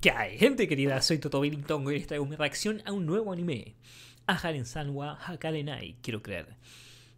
¿Qué hay, gente querida? Soy Toto Billington y les traigo mi reacción a un nuevo anime. Ajaren Sanwa Hakarenai, quiero creer.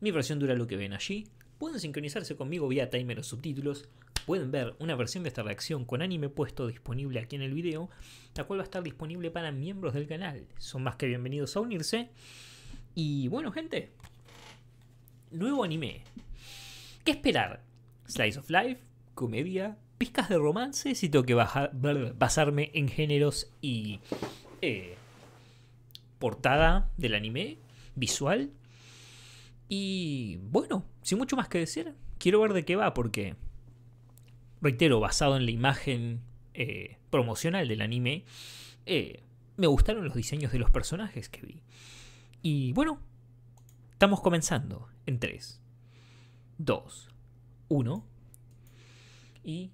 Mi versión dura lo que ven allí. Pueden sincronizarse conmigo vía timer o subtítulos. Pueden ver una versión de esta reacción con anime puesto disponible aquí en el video, la cual va a estar disponible para miembros del canal. Son más que bienvenidos a unirse. Y bueno, gente. Nuevo anime. ¿Qué esperar? Slice of Life, comedia, Piscas de romance, si tengo que basarme en géneros y eh, portada del anime, visual. Y bueno, sin mucho más que decir, quiero ver de qué va porque, reitero, basado en la imagen eh, promocional del anime, eh, me gustaron los diseños de los personajes que vi. Y bueno, estamos comenzando en 3, 2, 1 y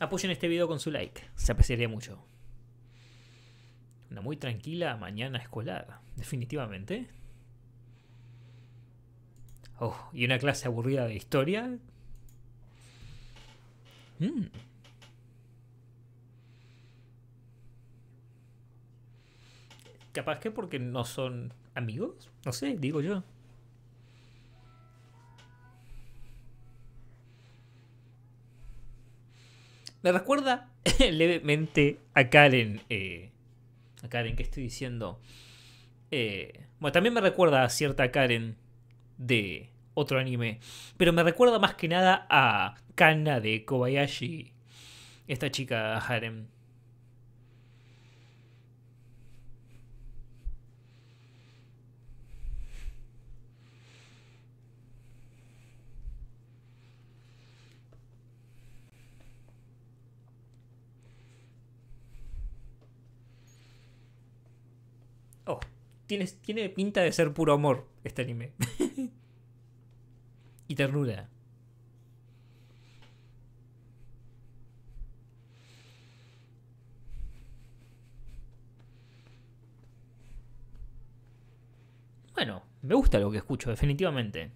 Apoyen este video con su like, se apreciaría mucho. Una muy tranquila mañana escolar, definitivamente. Oh, y una clase aburrida de historia. Mm. Capaz que porque no son amigos, no sé, digo yo. Me recuerda levemente a Karen. Eh, a Karen, que estoy diciendo? Eh, bueno, también me recuerda a cierta Karen de otro anime. Pero me recuerda más que nada a Kana de Kobayashi. Esta chica Karen. tiene, tiene pinta de ser puro amor este anime. y ternura. Bueno, me gusta lo que escucho, definitivamente.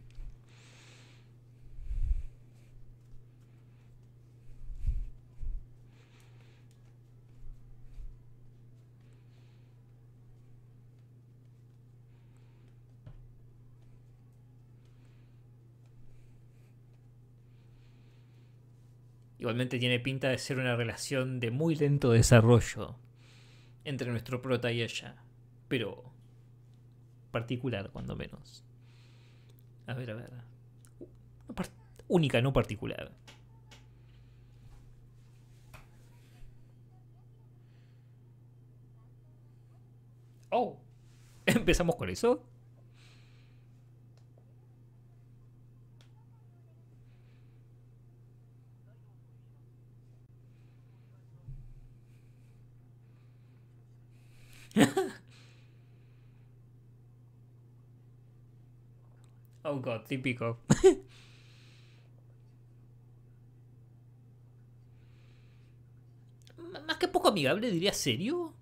realmente tiene pinta de ser una relación de muy lento desarrollo entre nuestro prota y ella, pero particular cuando menos. A ver, a ver. Única, no particular. Oh, empezamos con eso. oh god, típico. Más que poco amigable, diría serio.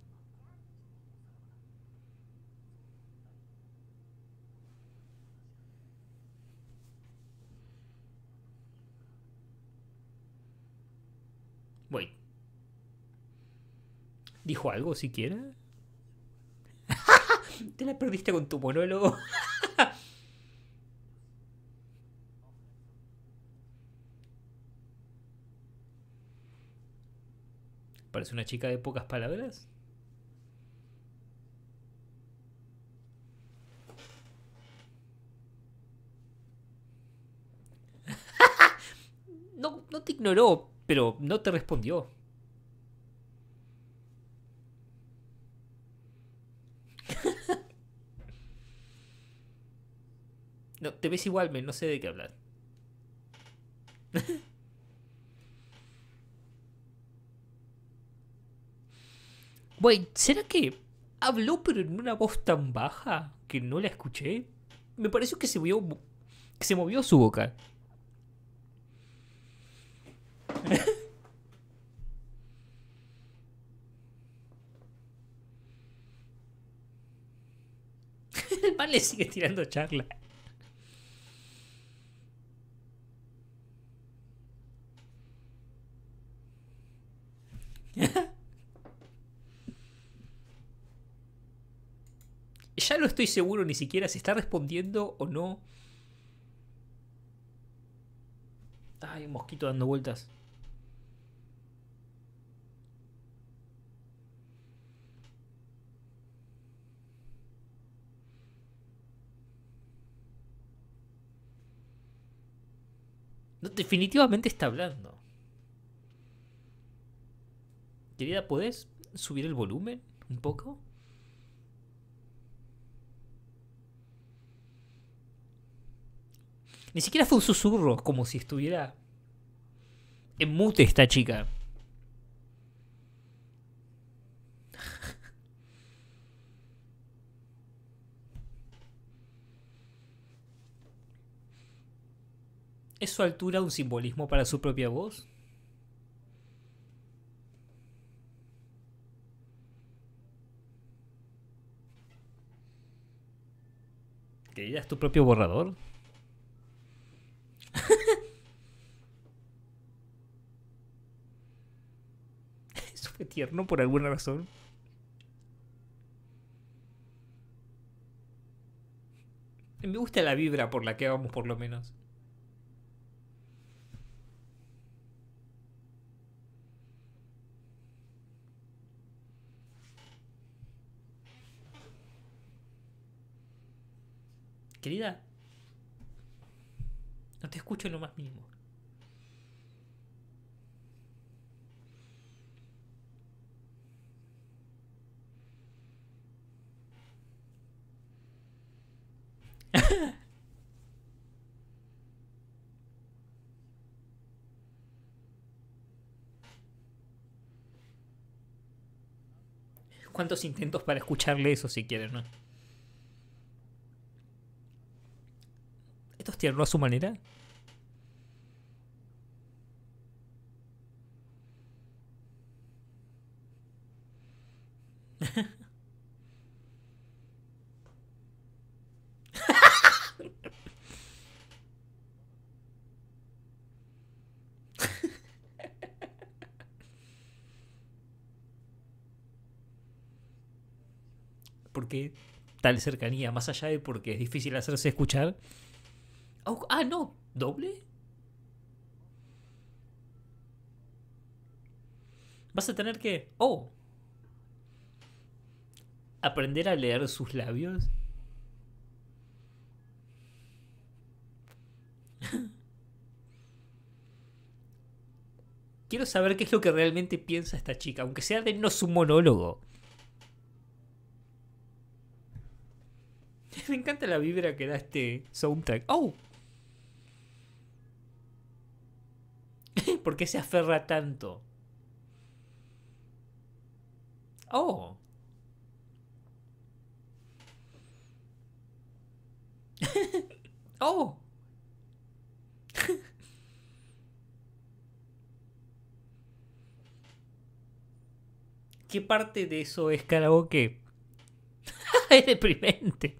voy ¿Dijo algo si siquiera? Te la perdiste con tu monólogo. Parece una chica de pocas palabras. no, no te ignoró, pero no te respondió. te ves igual, no sé de qué hablar. Güey, ¿será que habló pero en una voz tan baja que no la escuché? Me pareció que se se movió su boca. El man le sigue tirando charla. seguro ni siquiera si está respondiendo o no. Ay, un mosquito dando vueltas. No, definitivamente está hablando. Querida, puedes subir el volumen un poco? Ni siquiera fue un susurro, como si estuviera en mute esta chica. ¿Es su altura un simbolismo para su propia voz? ¿Que ella es tu propio borrador? tierno por alguna razón. Me gusta la vibra por la que vamos, por lo menos. Querida, no te escucho lo más mínimo. ¿Cuántos intentos para escucharle eso si quieren, no? ¿Esto es tierno a su manera? por tal cercanía, más allá de porque es difícil hacerse escuchar. ah, no, doble. Vas a tener que, oh, aprender a leer sus labios. Quiero saber qué es lo que realmente piensa esta chica, aunque sea de no su monólogo. me encanta la vibra que da este soundtrack. ¡Oh! ¿Por qué se aferra tanto? ¡Oh! ¡Oh! ¿Qué parte de eso es karaoke? es deprimente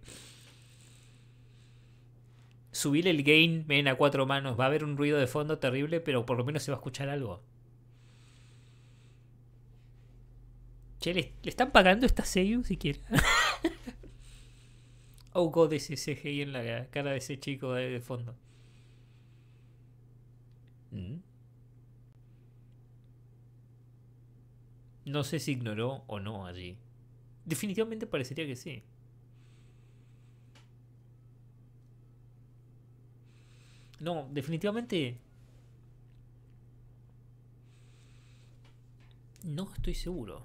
subir el gain ven a cuatro manos. Va a haber un ruido de fondo terrible, pero por lo menos se va a escuchar algo. Che, ¿le, están pagando esta Seiyu siquiera? oh god, ese CGI en la cara de ese chico de, fondo. Mm. No sé si ignoró o no allí. Definitivamente parecería que sí. No, definitivamente... No estoy seguro.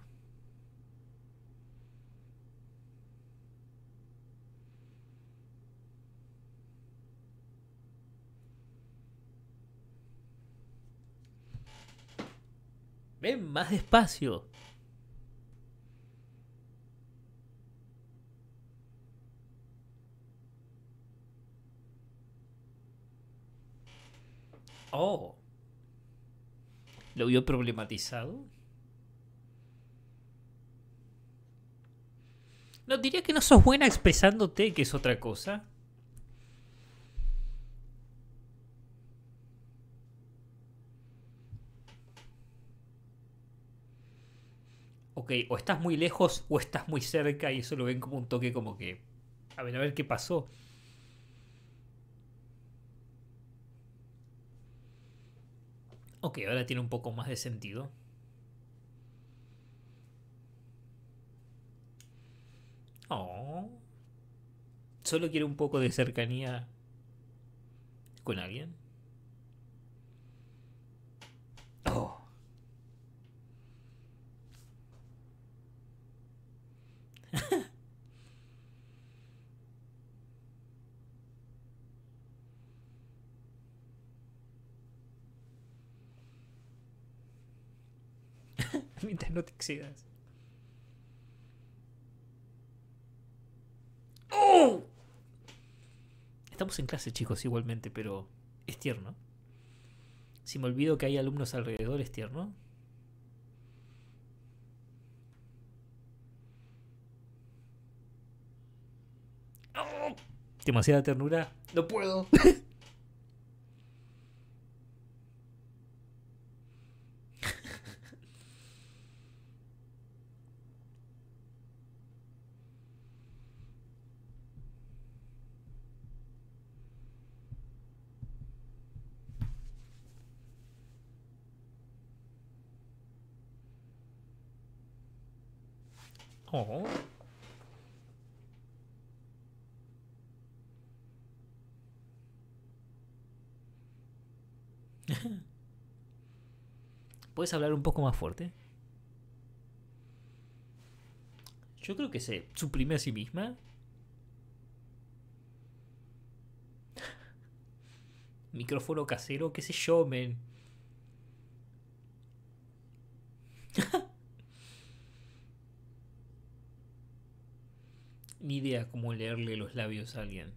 Ven más despacio. Oh. ¿Lo vio problematizado? No, diría que no sos buena expresándote, que es otra cosa. Ok, o estás muy lejos o estás muy cerca y eso lo ven como un toque como que... A ver, a ver qué pasó. Ok, ahora tiene un poco más de sentido. Oh. Solo quiere un poco de cercanía con alguien. no te exigas. Estamos en clase, chicos, igualmente, pero es tierno. Si me olvido que hay alumnos alrededor, es tierno. Demasiada ternura. No puedo. ¿Puedes hablar un poco más fuerte? Yo creo que se suprime a sí misma. Micrófono casero, qué sé yo, men. Ni idea cómo leerle los labios a alguien.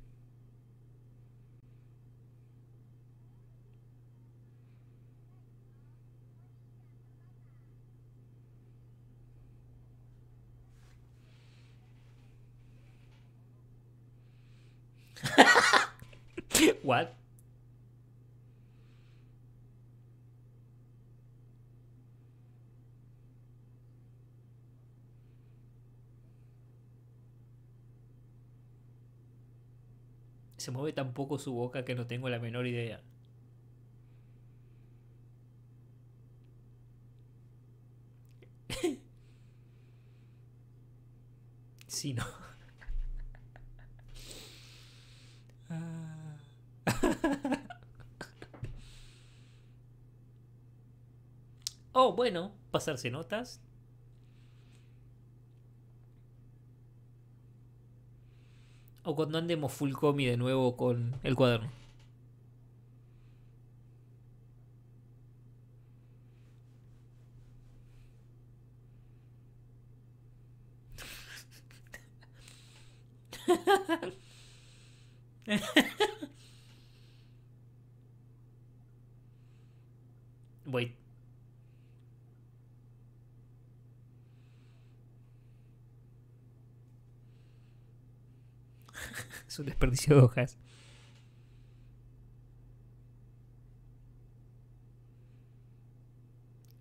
Se mueve tan poco su boca que no tengo la menor idea. sí, no. oh, bueno, pasarse notas. O cuando andemos full comi de nuevo con el cuaderno. Wait. es un desperdicio de hojas.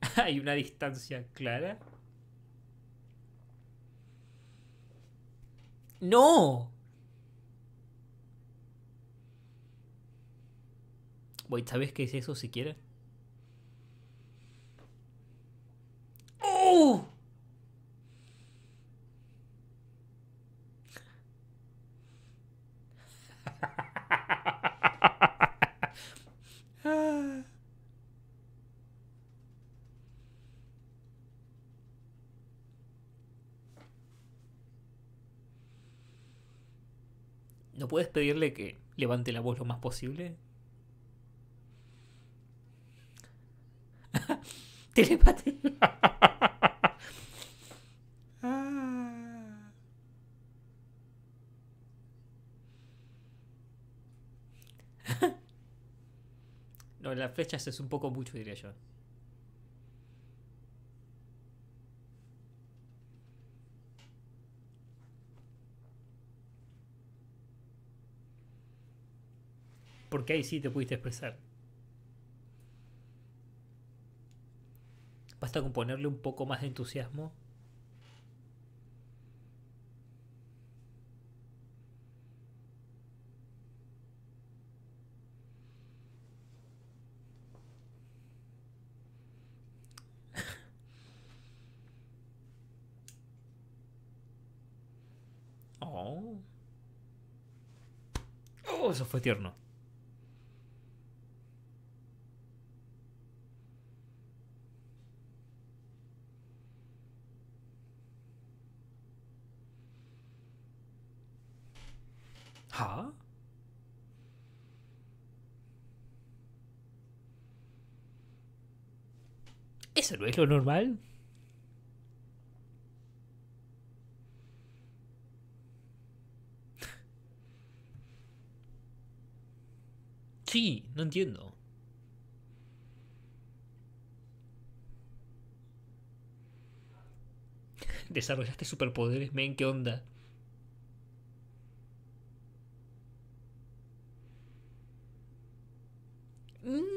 Hay una distancia clara. ¡No! Voy, ¿sabes qué es eso siquiera? ¡Oh! ¿No puedes pedirle que levante la voz lo más posible? Telepate ah. no, las flechas es un poco mucho, diría yo. porque ahí sí te pudiste expresar. Basta con ponerle un poco más de entusiasmo. oh. oh, eso fue tierno. es lo normal? Sí, no entiendo. Desarrollaste superpoderes, men, ¿qué onda?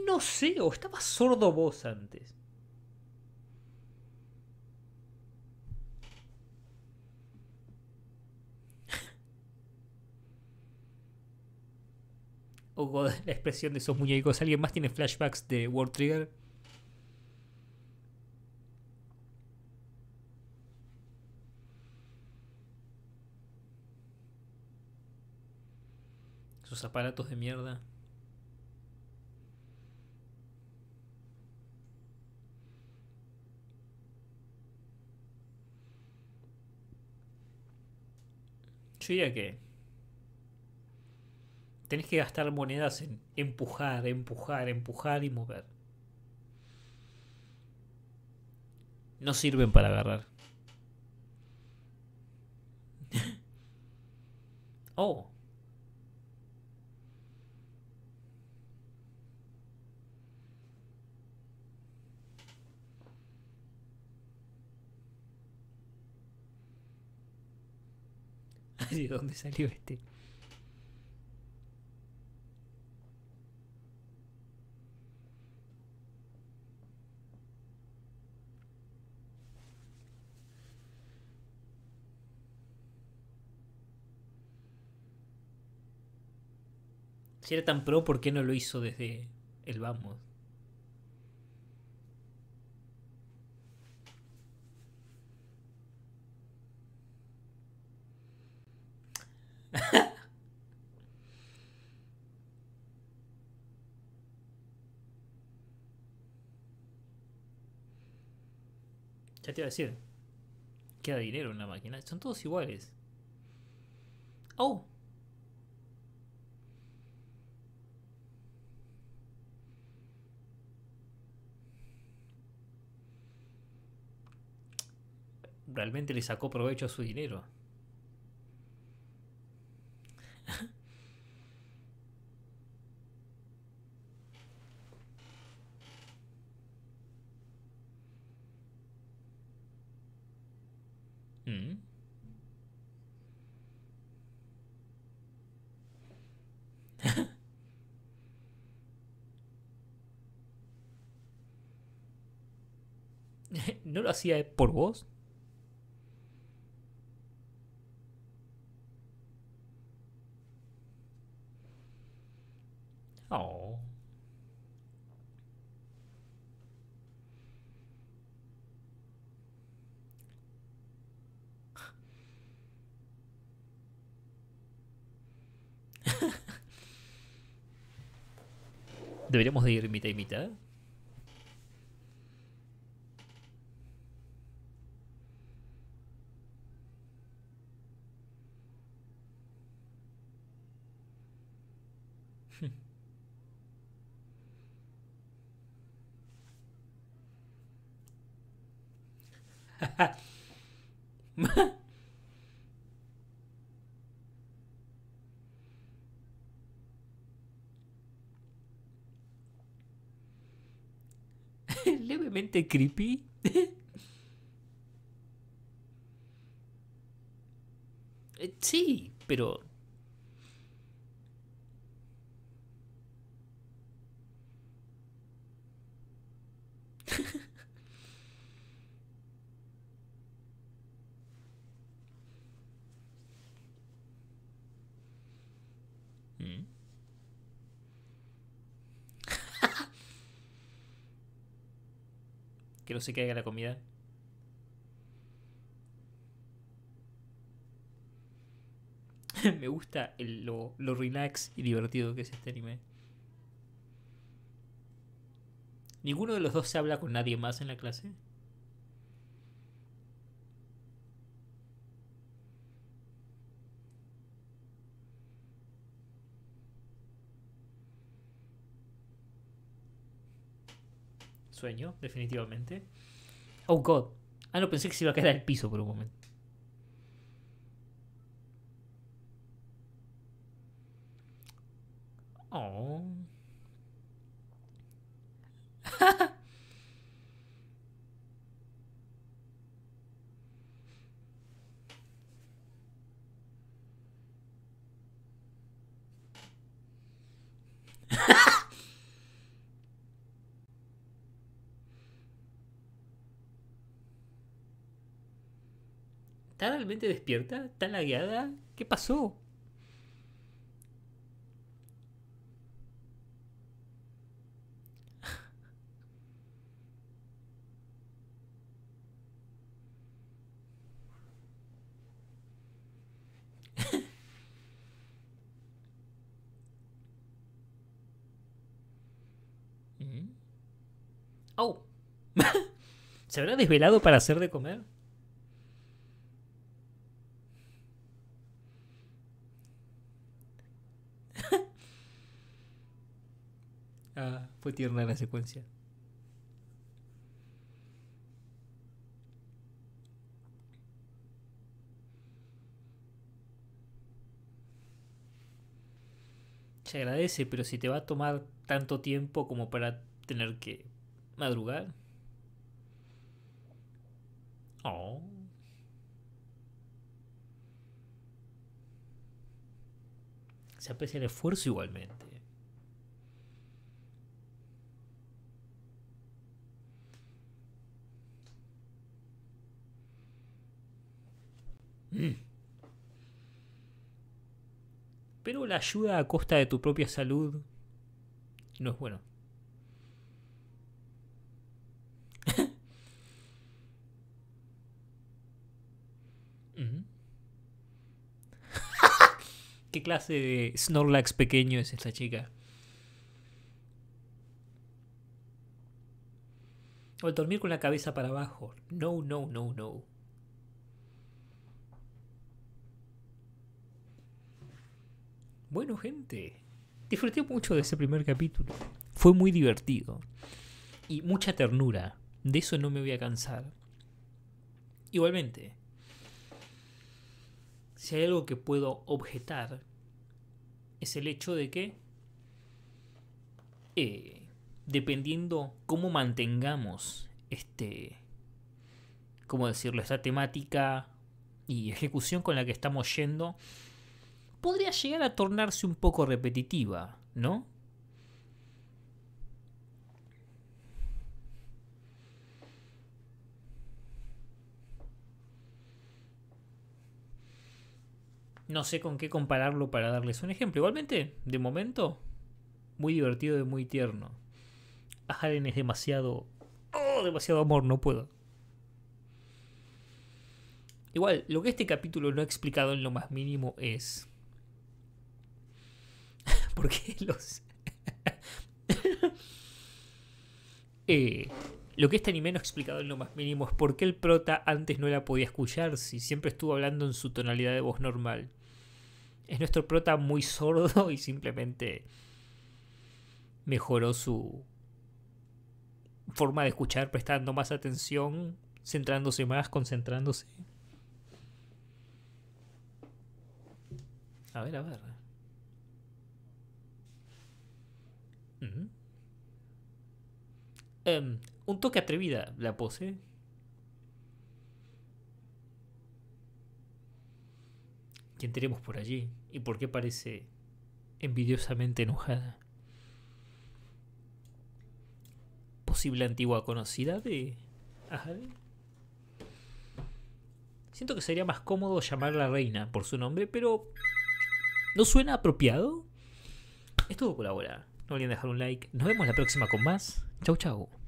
No sé, o estaba sordo vos antes. o la expresión de esos muñecos. ¿Alguien más tiene flashbacks de World Trigger? Esos aparatos de mierda. Yo diría que Tienes que gastar monedas en empujar, empujar, empujar y mover. No sirven para agarrar. oh. ¿De dónde salió este? Si era tan pro, ¿por qué no lo hizo desde el vamos? Ya te iba a decir. Queda dinero en la máquina. Son todos iguales. Oh, realmente le sacó provecho a su dinero. Mm. ¿No lo hacía por vos? Oh. Deberíamos de ir mitad y mitad. Levemente creepy. Eh, sí, pero se caiga la comida. Me gusta lo, lo relax y divertido que es este anime. ¿Ninguno de los dos se habla con nadie más en la clase? sueño, definitivamente. Oh god. Ah, no, pensé que se iba a quedar el piso por un momento. Oh. ¿Está realmente despierta? ¿Está lagueada? ¿Qué pasó? Mm. Oh. ¿Se habrá desvelado para hacer de comer? Fue tierna la secuencia. Se agradece, pero si te va a tomar tanto tiempo como para tener que madrugar. Oh. Se aprecia el esfuerzo igualmente. Pero la ayuda a costa de tu propia salud no es bueno. ¿Qué clase de Snorlax pequeño es esta chica? O el dormir con la cabeza para abajo. No, no, no, no. Bueno, gente, disfruté mucho de ese primer capítulo. Fue muy divertido. Y mucha ternura. De eso no me voy a cansar. Igualmente, si hay algo que puedo objetar, es el hecho de que, eh, dependiendo cómo mantengamos este, cómo decirlo, esta temática y ejecución con la que estamos yendo, podría llegar a tornarse un poco repetitiva, ¿no? No sé con qué compararlo para darles un ejemplo. Igualmente, de momento, muy divertido y muy tierno. A Haren es demasiado... Oh, demasiado amor, no puedo. Igual, lo que este capítulo no ha explicado en lo más mínimo es porque los... Eh, lo que está ni menos explicado en lo más mínimo es por qué el prota antes no la podía escuchar si siempre estuvo hablando en su tonalidad de voz normal. Es nuestro prota muy sordo y simplemente mejoró su forma de escuchar prestando más atención, centrándose más, concentrándose. A ver, a ver. Em, un toque atrevida la pose. ¿Quién tenemos por allí? ¿Y por qué parece envidiosamente enojada? ¿Posible antigua conocida de Ajade? Siento que sería más cómodo llamarla reina por su nombre, pero ¿no suena apropiado? Esto colabora. No olviden dejar un like. Nos vemos la próxima con más. Chau, chau.